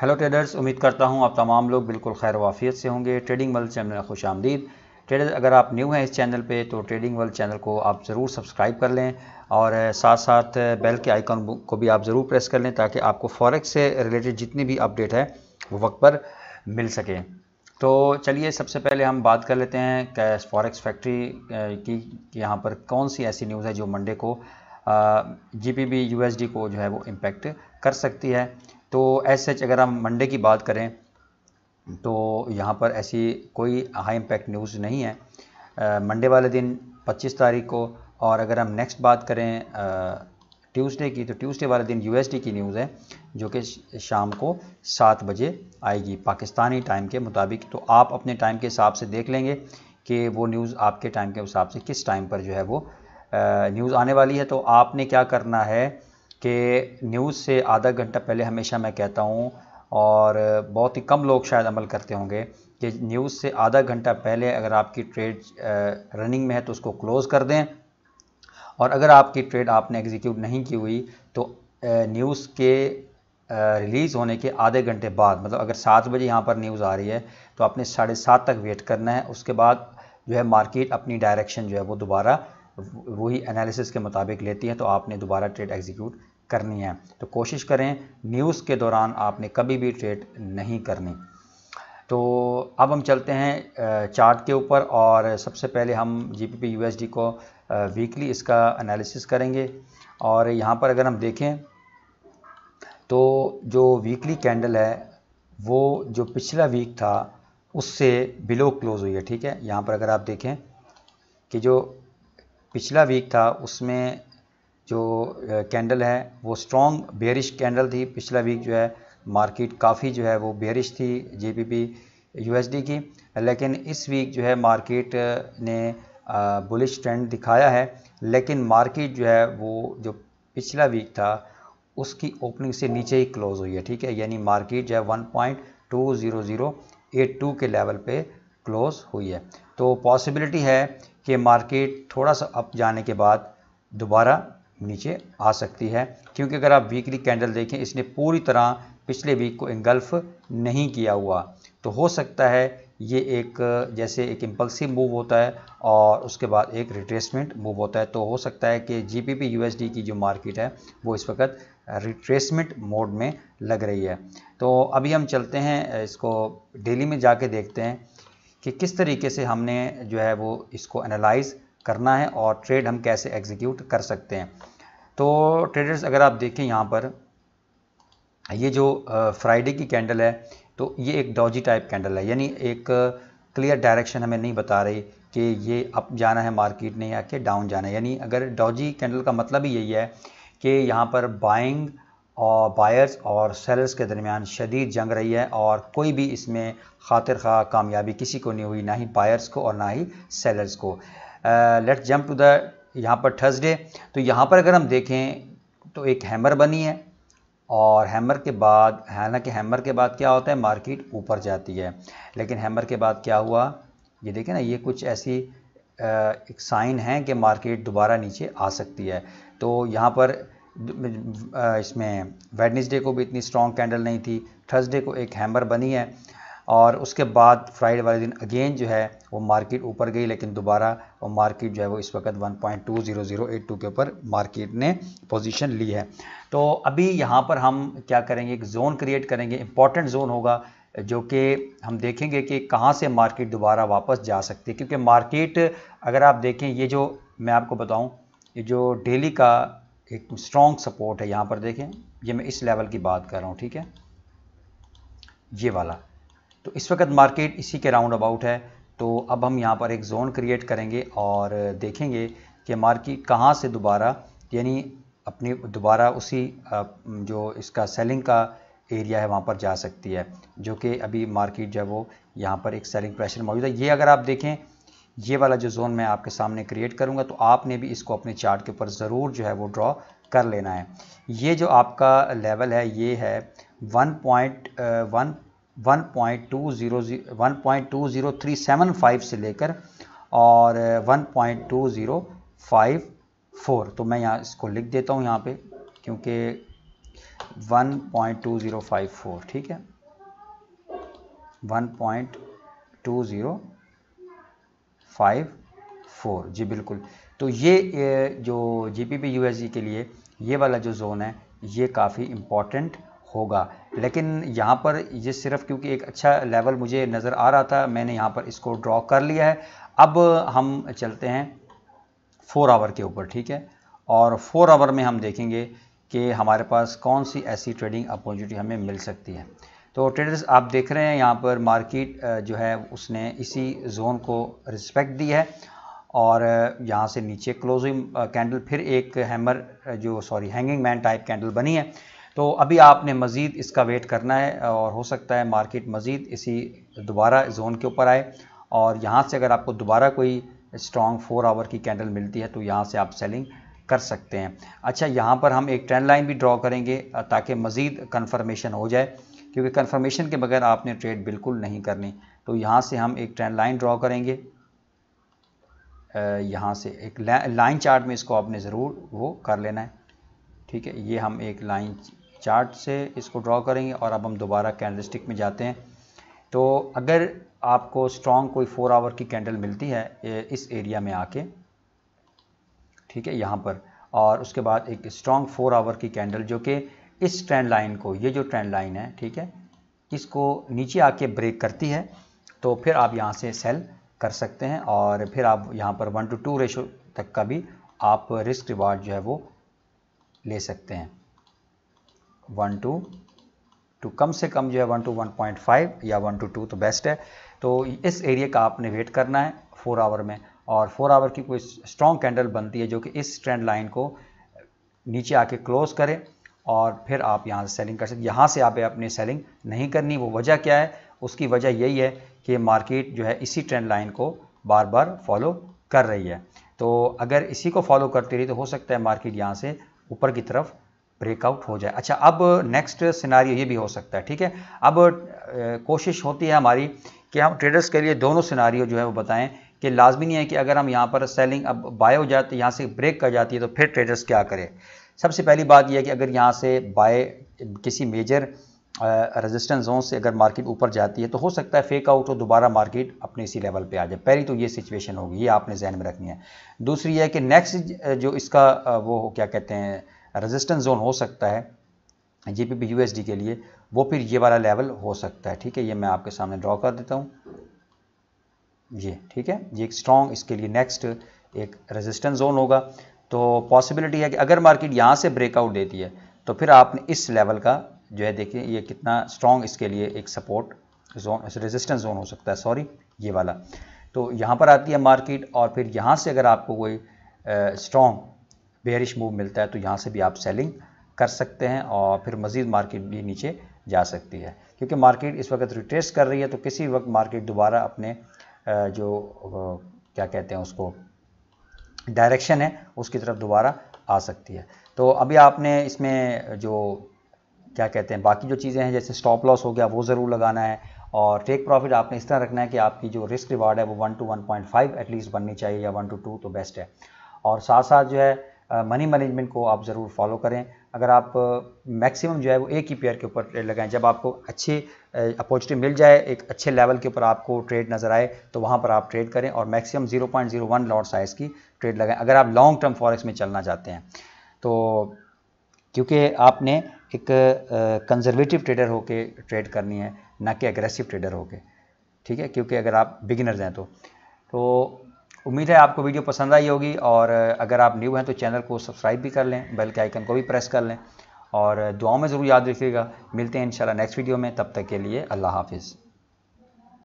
hello traders उम्मीद करता हूं आप तमाम लोग बिल्कुल खैर वाफियत से होंगे ट्रेडिंग वर्ल्ड चैनल खुश आमदीद ट्रेडर्स अगर आप न्यू हैं इस चैनल पे तो ट्रेडिंग वर्ल्ड चैनल को आप ज़रूर सब्सक्राइब कर लें और साथ साथ बेल के आइकॉन को भी आप ज़रूर प्रेस कर लें ताकि आपको फॉरेक्स से रिलेटेड जितनी भी अपडेट है वो वक्त पर मिल सके तो चलिए सबसे पहले हम बात कर लेते हैं कि फॉरेक्स फैक्ट्री की यहाँ पर कौन सी ऐसी न्यूज़ है जो मंडे को G P B U S D को जो है वो इम्पेक्ट कर सकती है तो एस सच अगर हम मंडे की बात करें तो यहाँ पर ऐसी कोई हाई इम्पैक्ट न्यूज़ नहीं है मंडे वाले दिन 25 तारीख को और अगर हम नेक्स्ट बात करें ट्यूसडे की तो ट्यूसडे वाले दिन यूएसडी की न्यूज़ है जो कि शाम को सात बजे आएगी पाकिस्तानी टाइम के मुताबिक तो आप अपने टाइम के हिसाब से देख लेंगे कि वो न्यूज़ आपके टाइम के हिसाब से किस टाइम पर जो है वो न्यूज़ आने वाली है तो आपने क्या करना है कि न्यूज़ से आधा घंटा पहले हमेशा मैं कहता हूँ और बहुत ही कम लोग शायद अमल करते होंगे कि न्यूज़ से आधा घंटा पहले अगर आपकी ट्रेड रनिंग में है तो उसको क्लोज़ कर दें और अगर आपकी ट्रेड आपने एग्जीक्यूट नहीं की हुई तो न्यूज़ के रिलीज़ होने के आधे घंटे बाद मतलब अगर सात बजे यहाँ पर न्यूज़ आ रही है तो आपने साढ़े सात तक वेट करना है उसके बाद जो है मार्केट अपनी डायरेक्शन जो है वो दोबारा वही एनालिसिस के मुताबिक लेती है तो आपने दोबारा ट्रेड एग्जीक्यूट करनी है तो कोशिश करें न्यूज़ के दौरान आपने कभी भी ट्रेड नहीं करनी तो अब हम चलते हैं चार्ट के ऊपर और सबसे पहले हम G P P U S D को वीकली इसका एनालिसिस करेंगे और यहाँ पर अगर हम देखें तो जो वीकली कैंडल है वो जो पिछला वीक था उससे बिलो क्लोज़ हुई है ठीक है यहाँ पर अगर आप देखें कि जो पिछला वीक था उसमें जो कैंडल है वो स्ट्रॉन्ग बेरिश कैंडल थी पिछला वीक जो है मार्केट काफ़ी जो है वो बेरिश थी एस डी की लेकिन इस वीक जो है मार्केट ने बुलिश ट्रेंड दिखाया है लेकिन मार्केट जो है वो जो पिछला वीक था उसकी ओपनिंग से नीचे ही क्लोज़ हुई है ठीक है यानी मार्केट जो है one point two zero zero eight two के लेवल पे क्लोज़ हुई है तो पॉसिबिलिटी है कि मार्केट थोड़ा सा अप जाने के बाद दोबारा नीचे आ सकती है क्योंकि अगर आप वीकली कैंडल देखें इसने पूरी तरह पिछले वीक को इंगल्फ नहीं किया हुआ तो हो सकता है ये एक जैसे एक इम्पल्सिव मूव होता है और उसके बाद एक रिट्रेसमेंट मूव होता है तो हो सकता है कि G P P U S D की जो मार्केट है वो इस वक्त रिट्रेसमेंट मोड में लग रही है तो अभी हम चलते हैं इसको डेली में जाके देखते हैं कि किस तरीके से हमने जो है वो इसको एनालाइज करना है और ट्रेड हम कैसे एग्जीक्यूट कर सकते हैं तो ट्रेडर्स अगर आप देखें यहाँ पर ये जो फ्राइडे की कैंडल है तो ये एक डॉजी टाइप कैंडल है यानी एक क्लियर डायरेक्शन हमें नहीं बता रही कि ये अप जाना है मार्केट ने या कि डाउन जाना है यानी अगर डॉजी कैंडल का मतलब ही यही है कि यहाँ पर बाइंग और बायर्स और सेलर्स के दरमियान शदीद जंग रही है और कोई भी इसमें खातिर खा कामयाबी किसी को नहीं हुई ना ही बायर्स को और ना ही सेलर्स को लेट्स जंप टू द यहाँ पर थर्सडे तो यहाँ पर अगर हम देखें तो एक हैमर बनी है और हैमर के बाद हालांकि हैमर के बाद क्या होता है मार्केट ऊपर जाती है लेकिन हैमर के बाद क्या हुआ ये देखें ना ये कुछ ऐसी एक साइन है कि मार्केट दोबारा नीचे आ सकती है तो यहाँ पर इसमें वेडनेसडे को भी इतनी स्ट्रॉन्ग कैंडल नहीं थी थर्सडे को एक हैमर बनी है और उसके बाद फ्राइडे वाले दिन अगेन जो है वो मार्केट ऊपर गई लेकिन दोबारा वो मार्केट जो है वो इस वक्त 1.20082 के ऊपर मार्केट ने पोजीशन ली है तो अभी यहाँ पर हम क्या करेंगे एक जोन क्रिएट करेंगे इंपॉर्टेंट जोन होगा जो कि हम देखेंगे कि कहाँ से मार्केट दोबारा वापस जा सकती है क्योंकि मार्केट अगर आप देखें ये जो मैं आपको बताऊँ ये जो डेली का एक स्ट्रॉन्ग सपोर्ट है यहाँ पर देखें ये मैं इस लेवल की बात कर रहा हूँ ठीक है ये वाला तो इस वक्त मार्केट इसी के राउंड अबाउट है तो अब हम यहाँ पर एक जोन क्रिएट करेंगे और देखेंगे कि मार्केट कहाँ से दोबारा यानी अपनी दोबारा उसी जो इसका सेलिंग का एरिया है वहाँ पर जा सकती है जो कि अभी मार्केट जो है वो यहाँ पर एक सेलिंग प्रेशर मौजूद है ये अगर आप देखें ये वाला जो जोन मैं आपके सामने क्रिएट करूँगा तो आपने भी इसको अपने चार्ट के ऊपर ज़रूर जो है वो ड्रॉ कर लेना है ये जो आपका लेवल है ये है one point one one point two zero one point two zero three seven five से लेकर और one point two zero five four तो मैं यहाँ इसको लिख देता हूँ यहाँ पे क्योंकि one point two zero five four ठीक है one point two zero five four जी बिल्कुल तो ये जो जी पी पी जी के लिए ये वाला जो जोन है ये काफ़ी इम्पॉर्टेंट होगा लेकिन यहाँ पर ये सिर्फ क्योंकि एक अच्छा लेवल मुझे नज़र आ रहा था मैंने यहाँ पर इसको ड्रॉ कर लिया है अब हम चलते हैं फोर आवर के ऊपर ठीक है और फोर आवर में हम देखेंगे कि हमारे पास कौन सी ऐसी ट्रेडिंग अपॉर्चुनिटी हमें मिल सकती है तो ट्रेडर्स आप देख रहे हैं यहाँ पर मार्केट जो है उसने इसी जोन को रिस्पेक्ट दी है और यहाँ से नीचे क्लोजिंग कैंडल फिर एक हैमर जो sorry hanging man type candle बनी है तो अभी आपने मज़ीद इसका वेट करना है और हो सकता है मार्केट मज़ीद इसी दोबारा जोन के ऊपर आए और यहाँ से अगर आपको दोबारा कोई स्ट्रॉन्ग फोर आवर की कैंडल मिलती है तो यहाँ से आप सेलिंग कर सकते हैं अच्छा यहाँ पर हम एक ट्रेंड लाइन भी ड्रॉ करेंगे ताकि मज़ीद कन्फर्मेशन हो जाए क्योंकि कन्फर्मेशन के बगैर आपने ट्रेड बिल्कुल नहीं करनी तो यहाँ से हम एक ट्रेंड लाइन ड्रॉ करेंगे यहाँ से एक लाइन चार्ट में इसको आपने ज़रूर वो कर लेना है ठीक है ये हम एक लाइन चार्ट से इसको ड्रॉ करेंगे और अब हम दोबारा कैंडलस्टिक में जाते हैं तो अगर आपको स्ट्रॉन्ग कोई फोर आवर की कैंडल मिलती है इस एरिया में आके ठीक है यहाँ पर और उसके बाद एक स्ट्रॉन्ग फोर आवर की कैंडल जो कि इस ट्रेंड लाइन को ये जो ट्रेंड लाइन है ठीक है इसको नीचे आके ब्रेक करती है तो फिर आप यहाँ से सेल कर सकते हैं और फिर आप यहाँ पर वन टू टू रेशो तक का भी आप रिस्क रिवार्ड जो है वो ले सकते हैं वन टू टू कम से कम जो है one two one point five या वन टू टू तो बेस्ट है तो इस एरिया का आपने वेट करना है फोर आवर में और फोर आवर की कोई स्ट्रॉन्ग कैंडल बनती है जो कि इस ट्रेंड लाइन को नीचे आके क्लोज करे और फिर आप यहाँ से सेलिंग कर सकते यहाँ से आप अपने सेलिंग नहीं करनी वो वजह क्या है उसकी वजह यही है कि मार्केट जो है इसी ट्रेंड लाइन को बार बार फॉलो कर रही है तो अगर इसी को फॉलो करती रही तो हो सकता है मार्केट यहाँ से ऊपर की तरफ ब्रेकआउट हो जाए अच्छा अब नेक्स्ट सिनारी ये भी हो सकता है ठीक है अब कोशिश होती है हमारी कि हम ट्रेडर्स के लिए दोनों सिनारी जो है वो बताएं कि लाजमी नहीं है कि अगर हम यहाँ पर सेलिंग अब बाय हो जाती तो यहाँ से ब्रेक कर जाती है तो फिर ट्रेडर्स क्या करें सबसे पहली बात यह है कि अगर यहाँ से बाय किसी मेजर रेजिस्टेंस जोन से अगर मार्केट ऊपर जाती है तो हो सकता है फेक आउट हो दोबारा मार्केट अपने इसी लेवल पे आ जाए पहली तो ये सिचुएशन होगी ये आपने जहन में रखनी है दूसरी है कि नेक्स्ट जो इसका वो क्या कहते हैं रेजिस्टेंस जोन हो सकता है जी पी यूएसडी के लिए वो फिर ये वाला लेवल हो सकता है ठीक है ये मैं आपके सामने ड्रॉ कर देता हूँ ये ठीक है ये एक स्ट्रॉन्ग इसके लिए नेक्स्ट एक रेजिस्टेंस जोन होगा तो पॉसिबिलिटी है कि अगर मार्केट यहाँ से ब्रेकआउट देती है तो फिर आपने इस लेवल का जो है देखिए ये कितना स्ट्रॉन्ग इसके लिए एक सपोर्ट जोन रेजिस्टेंस जोन हो सकता है सॉरी ये वाला तो यहाँ पर आती है मार्केट और फिर यहाँ से अगर आपको कोई स्ट्रॉन्ग बेरिश मूव मिलता है तो यहाँ से भी आप सेलिंग कर सकते हैं और फिर मज़ीद मार्केट भी नीचे जा सकती है क्योंकि मार्केट इस वक्त रिट्रेस कर रही है तो किसी वक्त मार्केट दोबारा अपने जो क्या कहते हैं उसको डायरेक्शन है उसकी तरफ दोबारा आ सकती है तो अभी आपने इसमें जो क्या कहते हैं बाकी जो चीज़ें हैं जैसे स्टॉप लॉस हो गया वो ज़रूर लगाना है और टेक प्रॉफिट आपने इस तरह रखना है कि आपकी जो रिस्क रिवार्ड है वो one two one point five at least बननी चाहिए या वन टू टू तो बेस्ट है और साथ साथ जो है मनी मैनेजमेंट को आप ज़रूर फॉलो करें अगर आप मैक्सिमम जो है वो एक ही पेयर के ऊपर ट्रेड लगाएं जब आपको अच्छी अपॉर्चुनिटी मिल जाए एक अच्छे लेवल के ऊपर आपको ट्रेड नज़र आए तो वहाँ पर आप ट्रेड करें और मैक्सिमम 0.01 लॉट साइज़ की ट्रेड लगाएं अगर आप लॉन्ग टर्म फॉरेक्स में चलना चाहते हैं तो क्योंकि आपने एक कंजर्वेटिव ट्रेडर होकर ट्रेड करनी है ना कि एग्रेसिव ट्रेडर होके ठीक है क्योंकि अगर आप बिगिनर्स हैं तो तो उम्मीद है आपको वीडियो पसंद आई होगी और अगर आप न्यू हैं तो चैनल को सब्सक्राइब भी कर लें बेल के आइकन को भी प्रेस कर लें और दुआओं में ज़रूर याद रखिएगा मिलते हैं इंशाल्लाह नेक्स्ट वीडियो में तब तक के लिए अल्लाह हाफिज़